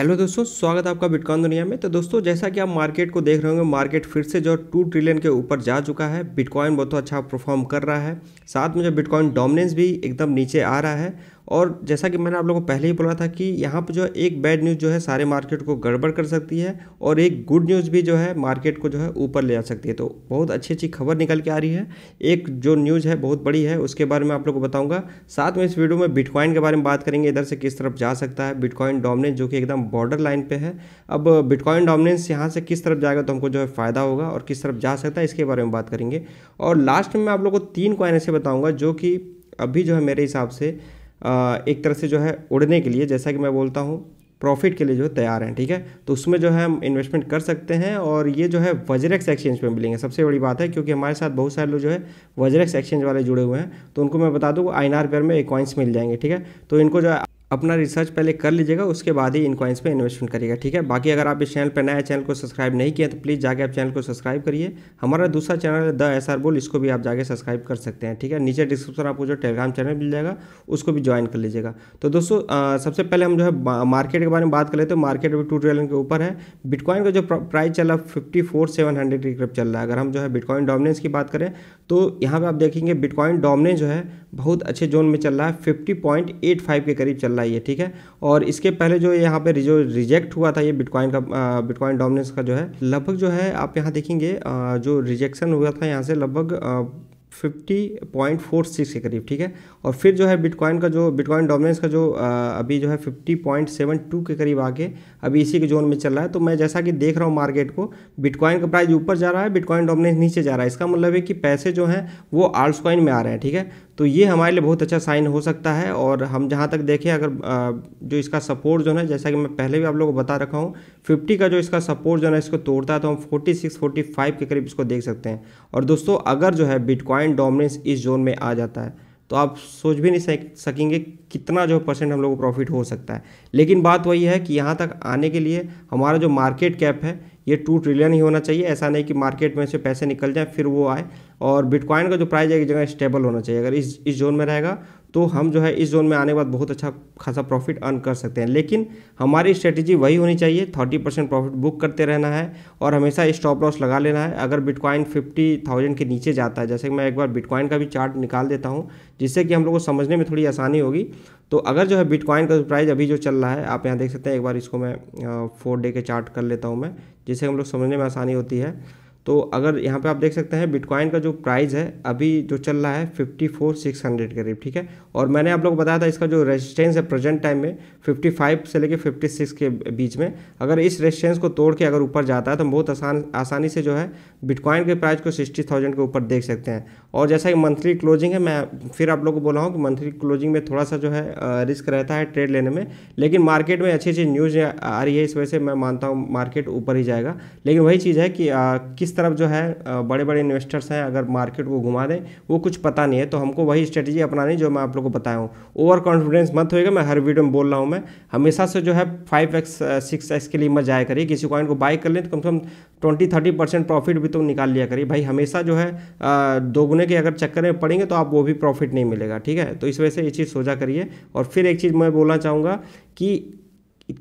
hello दोस्तों स्वागत है आपका बिटकॉइन दुनिया में तो दोस्तों जैसा कि आप मार्केट को देख रहे होंगे मार्केट फिर से जो टू ट्रिलियन के ऊपर जा चुका है बिटकॉइन बहुत अच्छा परफॉर्म कर रहा है साथ में जो बिटकॉइन डोमिनेंस भी एकदम नीचे आ रहा है और जैसा कि मैंने आप लोगों को पहले ही बोला था कि यहाँ पर जो है एक बैड न्यूज़ जो है सारे मार्केट को गड़बड़ कर सकती है और एक गुड न्यूज़ भी जो है मार्केट को जो है ऊपर ले जा सकती है तो बहुत अच्छी अच्छी खबर निकल के आ रही है एक जो न्यूज़ है बहुत बड़ी है उसके बारे में आप लोग को बताऊँगा साथ में इस वीडियो में बिटकॉइन के बारे में बात करेंगे इधर से किस तरफ जा सकता है बिटकॉइन डोमिनेंस जो कि एकदम बॉर्डर लाइन पर है अब बिटकॉइन डोमिनेंस यहाँ से किस तरफ जाएगा तो हमको जो है फ़ायदा होगा और किस तरफ जा सकता है इसके बारे में बात करेंगे और लास्ट में मैं आप लोग को तीन कॉइन ऐसे बताऊँगा जो कि अभी जो है मेरे हिसाब से एक तरह से जो है उड़ने के लिए जैसा कि मैं बोलता हूँ प्रॉफिट के लिए जो है तैयार हैं ठीक है तो उसमें जो है हम इन्वेस्टमेंट कर सकते हैं और ये जो है वजरेक्स एक्सचेंज पे मिलेंगे सबसे बड़ी बात है क्योंकि हमारे साथ बहुत सारे लोग जो है वजरेक्स एक्सचेंज वाले जुड़े हुए हैं तो उनको मैं बता दूँ आई एन आर पेयर में एक कॉइन्स मिल जाएंगे ठीक है तो इनको जो है अपना रिसर्च पहले कर लीजिएगा उसके बाद ही इन कॉइन्स पे इन्वेस्टमेंट करिएगा ठीक है बाकी अगर आप इस चैनल पर नया चैनल को सब्सक्राइब नहीं किया तो प्लीज़ जाके आप चैनल को सब्सक्राइब करिए हमारा दूसरा चैनल है द एस आर बोल इसको भी आप जाके सब्सक्राइब कर सकते हैं ठीक है नीचे डिस्क्रिप्शन आपको जो टेलीग्राम चैनल मिल जाएगा उसको भी ज्वाइन कर लीजिएगा तो दोस्तों सबसे पहले हम जो है मार्केट के बारे में बात करें तो मार्केट अभी टू के ऊपर है बिटकॉइन का जो प्राइस चला फिफ्टी फोर सेवन हंड्रेड के करीब चल रहा है अगर हम जो है बिटकॉइन डोमिनेंस की बात करें तो यहाँ पर आप देखेंगे बिटकॉइन डोमिनेंस जो है बहुत अच्छे जोन में चल रहा है फिफ्टी पॉइंट एट फाइव के करीब चल रहा है है ठीक है और इसके पहले जो यहाँ पे जो रिजेक्ट हुआ था ये बिटकॉइन का बिटकॉइन डोमिनेंस का जो है लगभग जो है आप यहाँ देखेंगे जो रिजेक्शन हुआ था यहाँ से लगभग 50.46 के करीब ठीक है और फिर जो है बिटकॉइन का जो बिटकॉइन डोमिनेंस का जो आ, अभी जो है 50.72 के करीब आके अभी इसी के जोन में चल रहा है तो मैं जैसा कि देख रहा हूँ मार्केट को बिटकॉइन का प्राइस ऊपर जा रहा है बिटकॉइन डोमिनेंस नीचे जा रहा है इसका मतलब है कि पैसे जो हैं वो आल्स कॉइन में आ रहे हैं ठीक है तो ये हमारे लिए बहुत अच्छा साइन हो सकता है और हम जहाँ तक देखें अगर जो इसका सपोर्ट जोन है जैसा कि मैं पहले भी आप लोगों को बता रखा हूँ 50 का जो इसका सपोर्ट जोन है इसको तोड़ता है तो हम 46 45 के करीब इसको देख सकते हैं और दोस्तों अगर जो है बिटकॉइन डोमिनेंस इस जोन में आ जाता है तो आप सोच भी नहीं सकेंगे कितना जो परसेंट हम लोग को प्रॉफिट हो सकता है लेकिन बात वही है कि यहाँ तक आने के लिए हमारा जो मार्केट कैप है ये टू ट्रिलियन ही होना चाहिए ऐसा नहीं कि मार्केट में से पैसे निकल जाए फिर वो आए और बिटकॉइन का जो प्राइस एक जगह स्टेबल होना चाहिए अगर इस इस जोन में रहेगा तो हम जो है इस जोन में आने के बाद बहुत अच्छा खासा प्रॉफिट अर्न कर सकते हैं लेकिन हमारी स्ट्रेटेजी वही होनी चाहिए थर्टी परसेंट प्रॉफिट बुक करते रहना है और हमेशा स्टॉप लॉस लगा लेना है अगर बिटकॉइन फिफ्टी थाउजेंड के नीचे जाता है जैसे कि मैं एक बार बिटकॉइन का भी चार्ट निकाल देता हूँ जिससे कि हम लोग को समझने में थोड़ी आसानी होगी तो अगर जो है बिटकॉइन का प्राइस अभी जो चल रहा है आप यहाँ देख सकते हैं एक बार इसको मैं फोर डे के चार्ट कर लेता हूँ मैं जिससे हम लोग समझने में आसानी होती है तो अगर यहाँ पे आप देख सकते हैं बिटकॉइन का जो प्राइस है अभी जो चल रहा है फिफ्टी फोर सिक्स हंड्रेड करीब ठीक है और मैंने आप लोग को बताया था इसका जो रेजिस्टेंस है प्रेजेंट टाइम में फिफ्टी फाइव से लेके फिफ्टी सिक्स के बीच में अगर इस रेजिस्टेंस को तोड़ के अगर ऊपर जाता है तो बहुत आसान आसानी से जो है बिटकॉइन के प्राइस को सिक्सटी थाउजेंड के ऊपर देख सकते हैं और जैसा कि मंथली क्लोजिंग है मैं फिर आप लोग को बोला हूँ कि मंथली क्लोजिंग में थोड़ा सा जो है रिस्क रहता है ट्रेड लेने में लेकिन मार्केट में अच्छी अच्छी न्यूज़ आ रही है इस वजह से मैं मानता हूँ मार्केट ऊपर ही जाएगा लेकिन वही चीज़ है कि आ, किस तरफ जो है बड़े बड़े इन्वेस्टर्स हैं अगर मार्केट को घुमा दें वो कुछ पता नहीं है तो हमको वही स्ट्रेटेजी अपनानी जो मैं आप लोग को बताया हूँ ओवर कॉन्फिडेंस मत होएगा मैं हर वीडियो में बोल रहा हूँ मैं हमेशा से जो है फाइव एक्स सिक्स एक्स के लिए मत जाया करिए किसी कॉइन को बाई कर लें तो कम से कम ट्वेंटी थर्टी परसेंट प्रॉफिट भी तो निकाल लिया करिए भाई हमेशा जो है दोगुने होने के अगर चक्कर में पड़ेंगे तो आप वो भी प्रॉफिट नहीं मिलेगा ठीक है तो इस वजह से ये चीज़ सोचा करिए और फिर एक चीज़ मैं बोलना चाहूँगा कि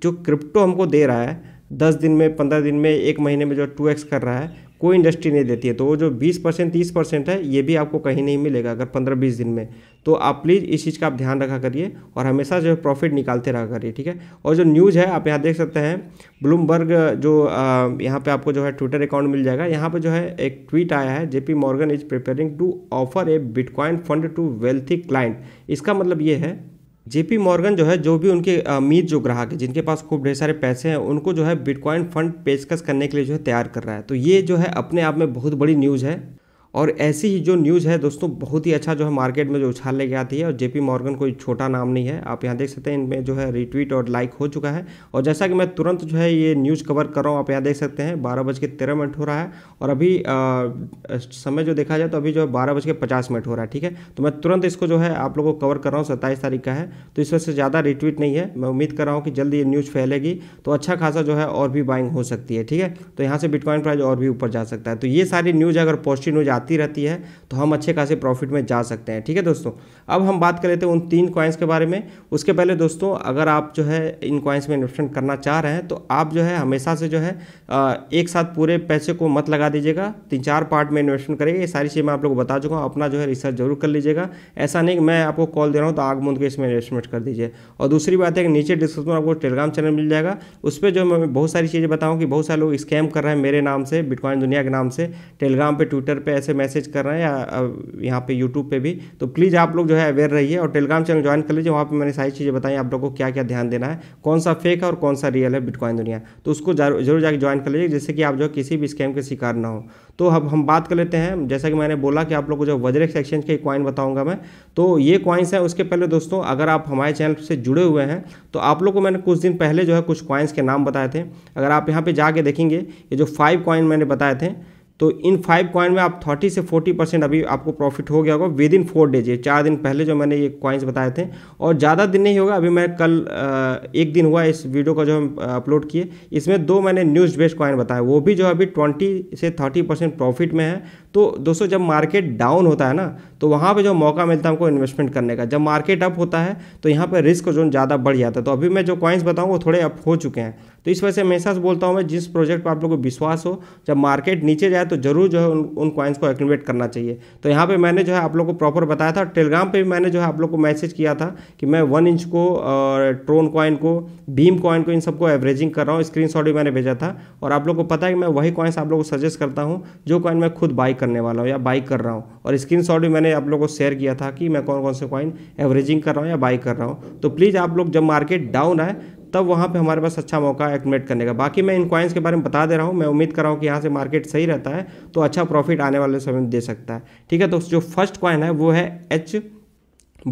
जो क्रिप्टो हमको दे रहा है दस दिन में पंद्रह दिन में एक महीने में जो टू एक्स कर रहा है कोई इंडस्ट्री नहीं देती है तो वो जो बीस परसेंट तीस परसेंट है ये भी आपको कहीं नहीं मिलेगा अगर पंद्रह बीस दिन में तो आप प्लीज़ इस चीज़ का आप ध्यान रखा करिए और हमेशा जो है प्रॉफिट निकालते रहा करिए ठीक है और जो न्यूज़ है आप यहाँ देख सकते हैं ब्लूमबर्ग जो यहाँ पे आपको जो है ट्विटर अकाउंट मिल जाएगा यहाँ पे जो है एक ट्वीट आया है JP Morgan is preparing to offer a bitcoin fund to wealthy client इसका मतलब ये है जेपी मॉर्गन जो है जो भी उनके अमीर जो ग्राहक है जिनके पास खूब ढेर सारे पैसे हैं उनको जो है बिटकॉइन फंड पेशकश करने के लिए जो है तैयार कर रहा है तो ये जो है अपने आप में बहुत बड़ी न्यूज़ है और ऐसी ही जो न्यूज़ है दोस्तों बहुत ही अच्छा जो है मार्केट में जो उछाल लेके आती है और जेपी मॉर्गन कोई छोटा नाम नहीं है आप यहाँ देख सकते हैं इनमें जो है रिट्वीट और लाइक हो चुका है और जैसा कि मैं तुरंत जो है ये न्यूज़ कवर कर रहा हूँ आप यहाँ देख सकते हैं बारह बज के तेरह मिनट हो रहा है और अभी आ, समय जो देखा जाए तो अभी जो है बारह बज के पचास मिनट हो रहा है ठीक है तो मैं तुरंत इसको जो है आप लोगों को कवर कर रहा हूँ सत्ताईस तारीख का है तो इस वजह से ज़्यादा रिट्वीट नहीं है मैं उम्मीद कर रहा हूँ कि जल्द ये न्यूज़ फैलेगी तो अच्छा खासा जो है और भी बाइंग हो सकती है ठीक है तो यहाँ से बिटकॉइन प्राइज और भी ऊपर जा सकता है तो ये सारी न्यूज़ अगर पॉजिटिव न्यूज़ आती रहती है तो हम अच्छे खासे प्रॉफिट में जा सकते हैं ठीक है दोस्तों अब हम बात कर लेते हैं उन तीन कॉइन्स के बारे में उसके पहले दोस्तों अगर आप जो है इन कॉइन्स में इन्वेस्टमेंट करना चाह रहे हैं तो आप जो है हमेशा से जो है एक साथ पूरे पैसे को मत लगा दीजिएगा तीन चार पार्ट में इन्वेस्टमेंट करेंगे ये सारी चीज़ मैं आप लोग को बता चुका हूँ अपना जो है रिसर्च जरूर कर लीजिएगा ऐसा नहीं कि मैं आपको कॉल दे रहा हूँ तो आग मूंद के इसमें इन्वेस्टमेंट कर दीजिए और दूसरी बात है कि नीचे डिस्क्रिप्शन में आपको टेलीग्राम चैनल मिल जाएगा उस पर जो मैं बहुत सारी चीज़ें बताऊँ कि बहुत सारे लोग स्कैम कर रहे हैं मेरे नाम से बिटकॉइन दुनिया के नाम से टेलीग्राम पर ट्विटर पर ऐसे से मैसेज कर रहे हैं या यहाँ पे यूट्यूब पे भी तो प्लीज़ आप लोग जो है अवेयर रहिए और टेलीग्राम चैनल ज्वाइन कर लीजिए वहाँ पर मैंने सारी चीज़ें बताई आप लोगों को क्या क्या ध्यान देना है कौन सा फेक है और कौन सा रियल है बिटकॉइन दुनिया तो उसको जरूर जाकर ज्वाइन कर लीजिए जिससे कि आप जो किसी भी स्कैम के शिकार ना हो तो अब हम बात कर लेते हैं जैसा कि मैंने बोला कि आप लोग को जो वजरेक्स एक्सचेंज के कॉइन बताऊंगा मैं तो ये कॉइन्स हैं उसके पहले दोस्तों अगर आप हमारे चैनल से जुड़े हुए हैं तो आप लोग को मैंने कुछ दिन पहले जो है कुछ कॉइन्स के नाम बताए थे अगर आप यहाँ पर जाके देखेंगे ये जो फाइव कॉइन मैंने बताए थे तो इन फाइव कॉइन में आप थर्टी से फोर्टी परसेंट अभी आपको प्रॉफिट हो गया होगा विद इन फोर डेज ये चार दिन पहले जो मैंने ये कॉइन्स बताए थे और ज़्यादा दिन नहीं होगा अभी मैं कल एक दिन हुआ इस वीडियो का जो हम अपलोड किए इसमें दो मैंने न्यूज़ बेस्ड कॉइन बताए वो भी जो अभी ट्वेंटी से थर्टी परसेंट प्रॉफिट में है तो दोस्तों जब मार्केट डाउन होता है ना तो वहाँ पे जो मौका मिलता है हमको इन्वेस्टमेंट करने का जब मार्केट अप होता है तो यहाँ पर रिस्क जोन ज़्यादा बढ़ जाता है तो अभी मैं जो कॉइन्स बताऊँ वो थोड़े अप हो चुके हैं तो इस वजह से हमेशा से बोलता हूँ मैं जिस प्रोजेक्ट पर आप लोग को विश्वास हो जब मार्केट नीचे जाए तो जरूर जो है उन उन कॉइन्स को एक्टिवेट करना चाहिए तो यहाँ पर मैंने जो है आप लोग को प्रॉपर बताया था टेलीग्राम पर भी मैंने जो है आप लोग को मैसेज किया था कि मैं वन इंच को और ट्रोन कॉइन को भीम कॉइन को इन सबको एवरेजिंग कर रहा हूँ स्क्रीन भी मैंने भेजा था और आप लोग को पता है कि मैं वही कॉइन्स आप लोग को सजेस्ट करता हूँ जो कॉइन मैं खुद बाई करने वाला हूँ या बाई कर रहा हूँ और स्क्रीन भी मैंने आप लोगों को शेयर किया था कि मैं कौन कौन से कॉइन एवरेजिंग कर रहा हूँ या बाई कर रहा हूँ तो प्लीज़ आप लोग जब मार्केट डाउन आए तब वहाँ पे हमारे पास अच्छा मौका एक्मेट करने का बाकी मैं इन क्वाइंस के बारे में बता दे रहा हूँ मैं उम्मीद कर रहा हूँ कि यहाँ से मार्केट सही रहता है तो अच्छा प्रॉफिट आने वाले समय में दे सकता है ठीक है तो जो फर्स्ट क्वाइन है वो है एच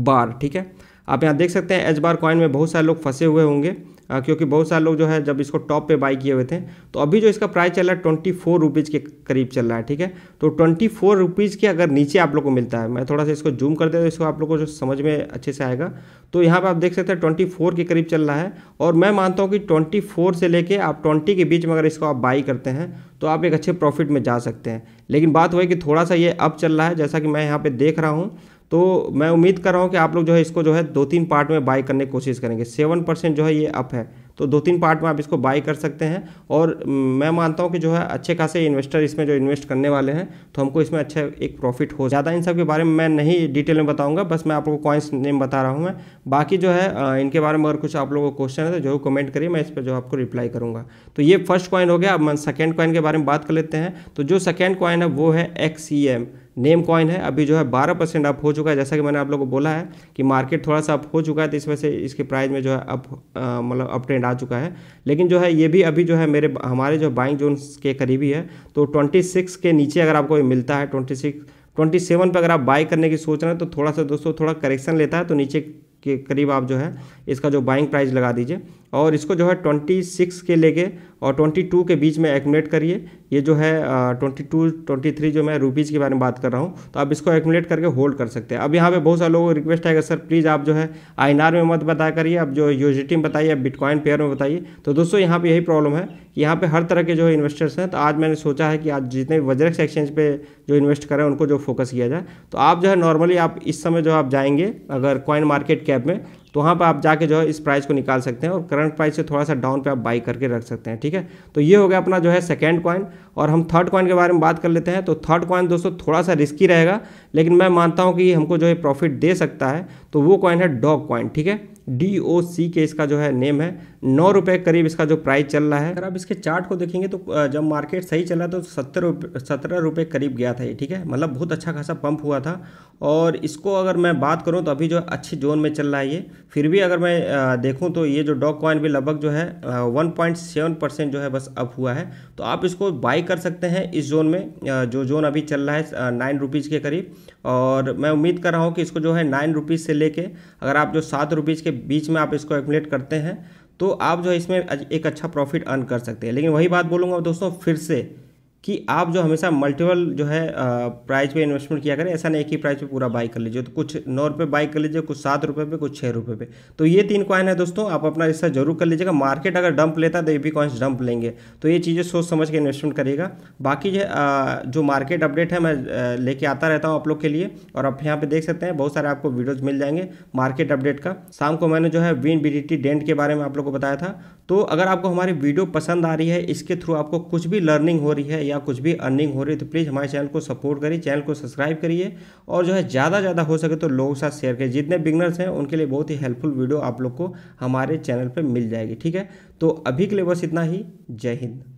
बार ठीक है आप यहाँ देख सकते हैं एच बार क्वाइन में बहुत सारे लोग फंसे हुए होंगे क्योंकि बहुत सारे लोग जो है जब इसको टॉप पे बाई किए हुए थे तो अभी जो इसका प्राइस चल रहा है ट्वेंटी फोर रुपीज़ के करीब चल रहा है ठीक है तो ट्वेंटी फोर रुपीज़ के अगर नीचे आप लोग को मिलता है मैं थोड़ा सा इसको जूम कर देता तो हूँ इसको आप लोग को जो समझ में अच्छे से आएगा तो यहाँ पर आप देख सकते हैं ट्वेंटी फोर के करीब चल रहा है और मैं मानता हूँ कि ट्वेंटी फोर से लेकर आप ट्वेंटी के बीच में अगर इसको आप बाई करते हैं तो आप एक अच्छे प्रॉफिट में जा सकते हैं लेकिन बात वही कि थोड़ा सा ये अप चल रहा है जैसा कि मैं यहाँ पर देख रहा हूँ तो मैं उम्मीद कर रहा हूँ कि आप लोग जो है इसको जो है दो तीन पार्ट में बाय करने की कोशिश करेंगे सेवन परसेंट जो है ये अप है तो दो तीन पार्ट में आप इसको बाय कर सकते हैं और मैं मानता हूँ कि जो है अच्छे खासे इन्वेस्टर इसमें जो इन्वेस्ट करने वाले हैं तो हमको इसमें अच्छा एक प्रॉफिट हो ज़्यादा इन सब के बारे में मैं नहीं डिटेल में बताऊँगा बस मैं आप लोग को कॉइन्स नेम बता रहा हूँ मैं बाकी जो है इनके बारे में अगर कुछ आप लोगों को क्वेश्चन है तो जरूर कमेंट करिए मैं इस पर जो आपको रिप्लाई करूँगा तो ये फर्स्ट कॉइन हो गया अब मैं सेकेंड कॉइन के बारे में बात कर लेते हैं तो जो सेकेंड कॉइन है वो है एक्स नेम कॉइन है अभी जो है बारह परसेंट अप हो चुका है जैसा कि मैंने आप लोगों को बोला है कि मार्केट थोड़ा सा अप हो चुका है तो इस वजह से इसके प्राइस में जो है अप मतलब अप ट्रेंड आ चुका है लेकिन जो है ये भी अभी जो है मेरे हमारे जो बाइंग जोन के करीबी है तो ट्वेंटी सिक्स के नीचे अगर आपको मिलता है ट्वेंटी सिक्स ट्वेंटी सेवन पर अगर आप बाई करने की सोच रहे हैं तो थोड़ा सा दोस्तों थोड़ा करेक्शन लेता है तो नीचे के करीब आप जो है इसका जो बाइंग प्राइस लगा दीजिए और इसको जो है ट्वेंटी सिक्स के लेके और 22 के बीच में एकमुलेट करिए ये जो है ट्वेंटी टू ट्वेंटी थ्री जो मैं रुपीज़ के बारे में बात कर रहा हूँ तो आप इसको एकमुलेट करके होल्ड कर सकते हैं अब यहाँ पे बहुत सारे लोगों को रिक्वेस्ट है कि सर प्लीज़ आप जो है आई में मत बताया करिए आप जो यूजिटी में बताइए आप बिटकॉइन पेयर में बताइए तो दोस्तों यहाँ पर यही प्रॉब्लम है कि यहाँ पर हर तरह के जो इन्वेस्टर्स हैं तो आज मैंने सोचा है कि आज जितने वज्रक्स एक्सचेंज पर जो इन्वेस्ट करें उनको जो फोकस किया जाए तो आप जो है नॉर्मली आप इस समय जो आप जाएंगे अगर कॉइन मार्केट कैप में तो वहाँ पर आप जाके जो है इस प्राइस को निकाल सकते हैं और करंट प्राइस से थोड़ा सा डाउन पे आप बाई करके रख सकते हैं ठीक है तो ये हो गया अपना जो है सेकेंड कॉइन और हम थर्ड कॉइन के बारे में बात कर लेते हैं तो थर्ड कॉइन दोस्तों थोड़ा सा रिस्की रहेगा लेकिन मैं मानता हूँ कि हमको जो है प्रॉफिट दे सकता है तो वो कॉइन है डॉग कॉइन ठीक है डी ओ सी के इसका जो है नेम है नौ रुपये करीब इसका जो प्राइस चल रहा है अगर आप इसके चार्ट को देखेंगे तो जब मार्केट सही चल रहा तो सत्तर रुपये सत्रह रुपये करीब गया था ये ठीक है मतलब बहुत अच्छा खासा पंप हुआ था और इसको अगर मैं बात करूँ तो अभी जो अच्छी जोन में चल रहा है ये फिर भी अगर मैं देखूँ तो ये जो डॉग कॉइन भी लगभग जो है वन पॉइंट सेवन परसेंट जो है बस अप हुआ है तो आप इसको बाई कर सकते हैं इस जोन में जो जोन अभी चल रहा है नाइन रुपीज़ के करीब और मैं उम्मीद कर रहा हूँ कि इसको जो है नाइन रुपीज़ से लेके अगर आप जो सात रुपीज़ के बीच में आप इसको एक्मुलेट करते हैं तो आप जो है इसमें एक अच्छा प्रॉफिट अर्न कर सकते हैं लेकिन वही बात बोलूँगा दोस्तों फिर से कि आप जो हमेशा मल्टीपल जो है प्राइस पे इन्वेस्टमेंट किया करें ऐसा नहीं एक ही प्राइस पे पूरा बाई कर लीजिए तो कुछ नौ रुपये बाई कर लीजिए कुछ सात रुपये पे कुछ छः रुपये पे तो ये तीन कॉइन है दोस्तों आप अपना हिस्सा जरूर कर लीजिएगा मार्केट अगर डंप लेता तो ये भी कॉइन्स डंप लेंगे तो ये चीज़ें सोच समझ के इन्वेस्टमेंट करिएगा बाकी जो जो मार्केट अपडेट है मैं लेके आता रहता हूँ आप लोग के लिए और आप यहाँ पर देख सकते हैं बहुत सारे आपको वीडियोज़ मिल जाएंगे मार्केट अपडेट का शाम को मैंने जो है विन बिडिटी डेंट के बारे में आप लोग को बताया था तो अगर आपको हमारी वीडियो पसंद आ रही है इसके थ्रू आपको कुछ भी लर्निंग हो रही है या या कुछ भी अर्निंग हो रही है तो प्लीज़ हमारे चैनल को सपोर्ट करिए चैनल को सब्सक्राइब करिए और जो है ज़्यादा ज़्यादा हो सके तो लोगों के साथ शेयर करिए जितने बिगनर्स हैं उनके लिए बहुत ही हेल्पफुल वीडियो आप लोग को हमारे चैनल पर मिल जाएगी ठीक है तो अभी के लिए बस इतना ही जय हिंद